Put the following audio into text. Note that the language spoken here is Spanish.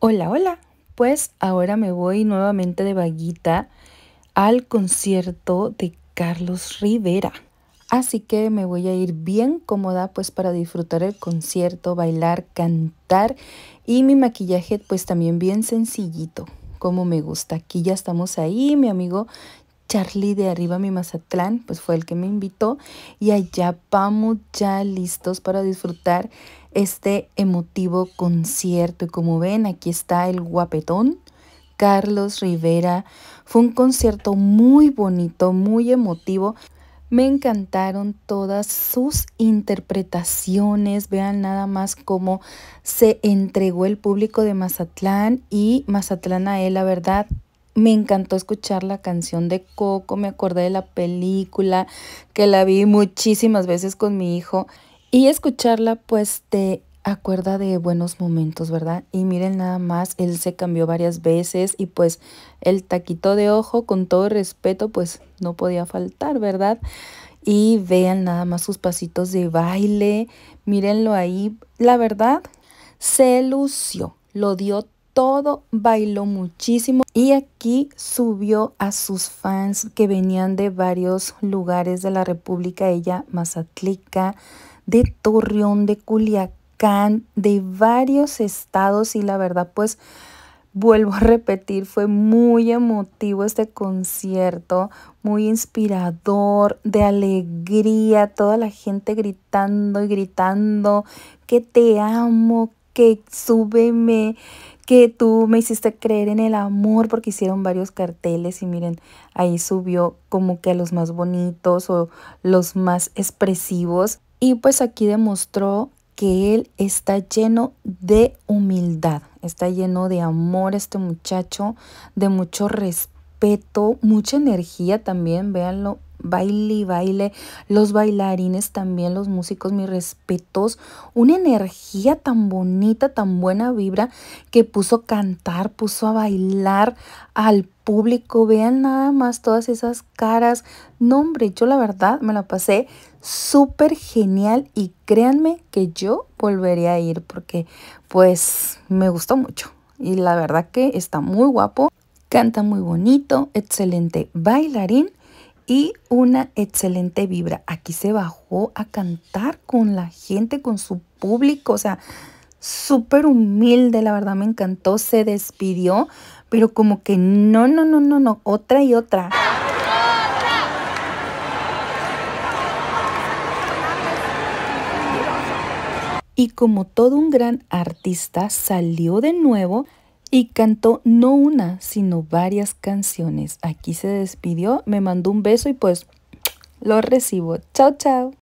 Hola, hola. Pues ahora me voy nuevamente de vaguita al concierto de Carlos Rivera. Así que me voy a ir bien cómoda pues para disfrutar el concierto, bailar, cantar y mi maquillaje pues también bien sencillito como me gusta. Aquí ya estamos ahí, mi amigo Charlie de Arriba Mi Mazatlán, pues fue el que me invitó y allá vamos ya listos para disfrutar este emotivo concierto. Y como ven, aquí está el guapetón. Carlos Rivera. Fue un concierto muy bonito, muy emotivo. Me encantaron todas sus interpretaciones. Vean nada más cómo se entregó el público de Mazatlán y Mazatlán a él, la verdad, me encantó escuchar la canción de Coco, me acordé de la película que la vi muchísimas veces con mi hijo y escucharla pues te acuerda de buenos momentos, ¿verdad? Y miren nada más, él se cambió varias veces y pues el taquito de ojo con todo respeto pues no podía faltar, ¿verdad? Y vean nada más sus pasitos de baile, mírenlo ahí, la verdad se lució, lo dio todo todo bailó muchísimo y aquí subió a sus fans que venían de varios lugares de la República, ella Mazatlica, de Torreón, de Culiacán, de varios estados y la verdad pues vuelvo a repetir, fue muy emotivo este concierto, muy inspirador, de alegría, toda la gente gritando y gritando que te amo, que súbeme, que tú me hiciste creer en el amor porque hicieron varios carteles y miren, ahí subió como que a los más bonitos o los más expresivos. Y pues aquí demostró que él está lleno de humildad, está lleno de amor este muchacho, de mucho respeto, mucha energía también, véanlo, baile y baile, los bailarines también, los músicos, mis respetos, una energía tan bonita, tan buena vibra que puso a cantar, puso a bailar al público, vean nada más todas esas caras, no hombre, yo la verdad me la pasé súper genial y créanme que yo volvería a ir porque pues me gustó mucho y la verdad que está muy guapo. Canta muy bonito, excelente bailarín y una excelente vibra. Aquí se bajó a cantar con la gente, con su público, o sea, súper humilde, la verdad me encantó, se despidió, pero como que no, no, no, no, no, otra y otra. Y como todo un gran artista, salió de nuevo y cantó no una, sino varias canciones. Aquí se despidió, me mandó un beso y pues lo recibo. Chao, chao.